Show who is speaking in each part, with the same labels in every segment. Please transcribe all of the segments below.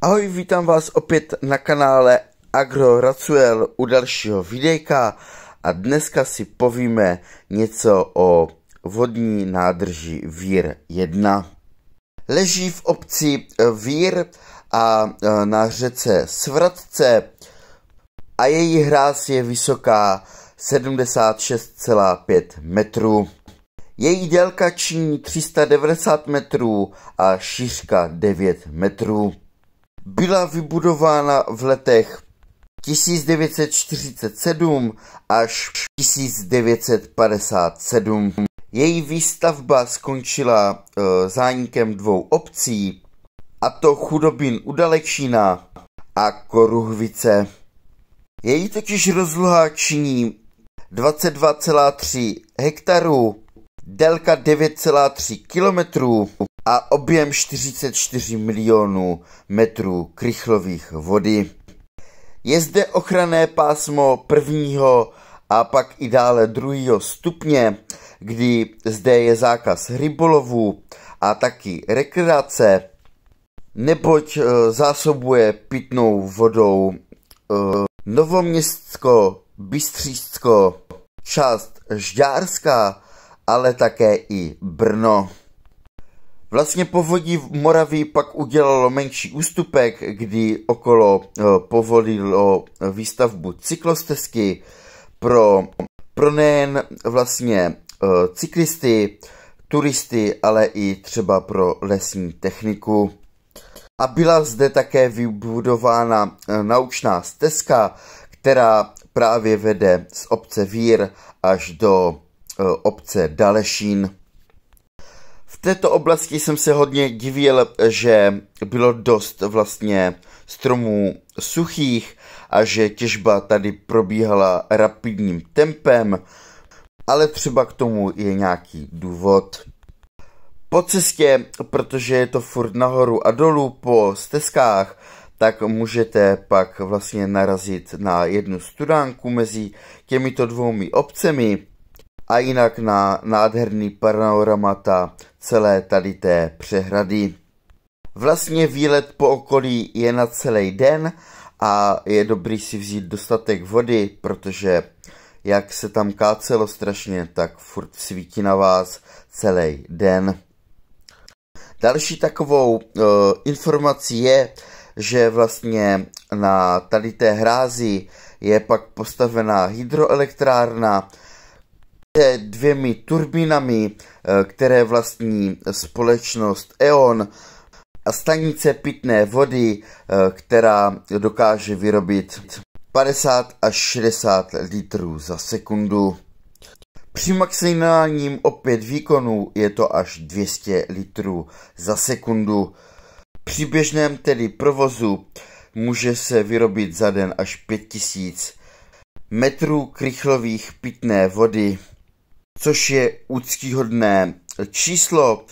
Speaker 1: Ahoj, vítám vás opět na kanále Agro Racuel u dalšího videjka a dneska si povíme něco o vodní nádrži Vír 1. Leží v obci Vír a e, na řece Svratce a její hráz je vysoká 76,5 metrů. Její délka činí 390 metrů a šířka 9 metrů byla vybudována v letech 1947 až 1957. Její výstavba skončila e, zánikem dvou obcí, a to Chudobin u Dalečína a Koruhvice. Její totiž rozloha činí 22,3 hektarů, délka 9,3 kilometrů a objem 44 milionů metrů krychlových vody. Je zde ochranné pásmo prvního a pak i dále druhého stupně, kdy zde je zákaz rybolovu a taky rekreace, neboť e, zásobuje pitnou vodou e, Novoměstsko, Bystřícko, část Žďárska, ale také i Brno. Vlastně povodí v Moraví pak udělalo menší ústupek, kdy okolo eh, povolilo eh, výstavbu cyklostezky pro, pro nejen vlastně eh, cyklisty, turisty, ale i třeba pro lesní techniku. A byla zde také vybudována naučná stezka, která právě vede z obce Vír až do obce Dalešín této oblasti jsem se hodně divil, že bylo dost vlastně stromů suchých a že těžba tady probíhala rapidním tempem, ale třeba k tomu je nějaký důvod. Po cestě, protože je to furt nahoru a dolů po stezkách, tak můžete pak vlastně narazit na jednu studánku mezi těmito dvoumi obcemi a jinak na nádherný panoramata celé tady té přehrady. Vlastně výlet po okolí je na celý den a je dobrý si vzít dostatek vody, protože jak se tam kácelo strašně, tak furt svítí na vás celý den. Další takovou e, informací je, že vlastně na tady té hrázi je pak postavená hydroelektrárna, E, dvěmi turbínami, e, které vlastní společnost E.ON a stanice pitné vody, e, která dokáže vyrobit 50 až 60 litrů za sekundu. Při maximálním opět výkonu je to až 200 litrů za sekundu. Při běžném tedy provozu může se vyrobit za den až 5000 metrů krychlových pitné vody což je úctíhodné číslo.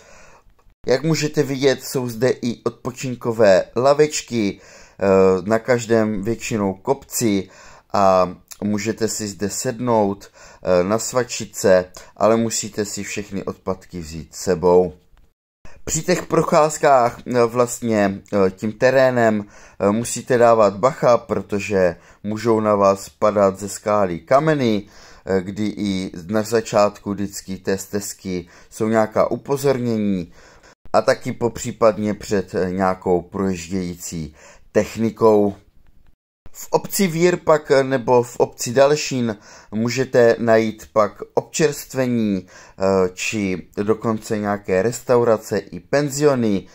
Speaker 1: Jak můžete vidět, jsou zde i odpočinkové lavečky eh, na každém většinou kopci a můžete si zde sednout eh, na svačice, ale musíte si všechny odpadky vzít sebou. Při těch procházkách eh, vlastně tím terénem musíte dávat bacha, protože můžou na vás padat ze skály kameny, Eh, kdy i na začátku vždycky té stezky jsou nějaká upozornění a taky popřípadně před eh, nějakou proježdějící technikou. V obci Vír pak eh, nebo v obci Dalšín můžete najít pak občerstvení či dokonce nějaké restaurace i penziony.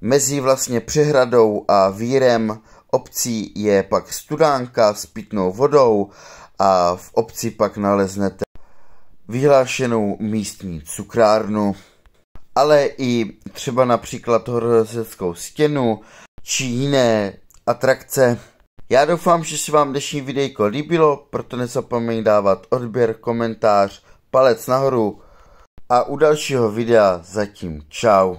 Speaker 1: Mezi vlastně přehradou a Vírem obcí je pak studánka s pitnou vodou a v obci pak naleznete vyhlášenou místní cukrárnu, ale i třeba například horozeckou stěnu či jiné atrakce. Já doufám, že se vám dnešní videjko líbilo, proto nezapomeň dávat odběr, komentář, palec nahoru a u dalšího videa zatím čau.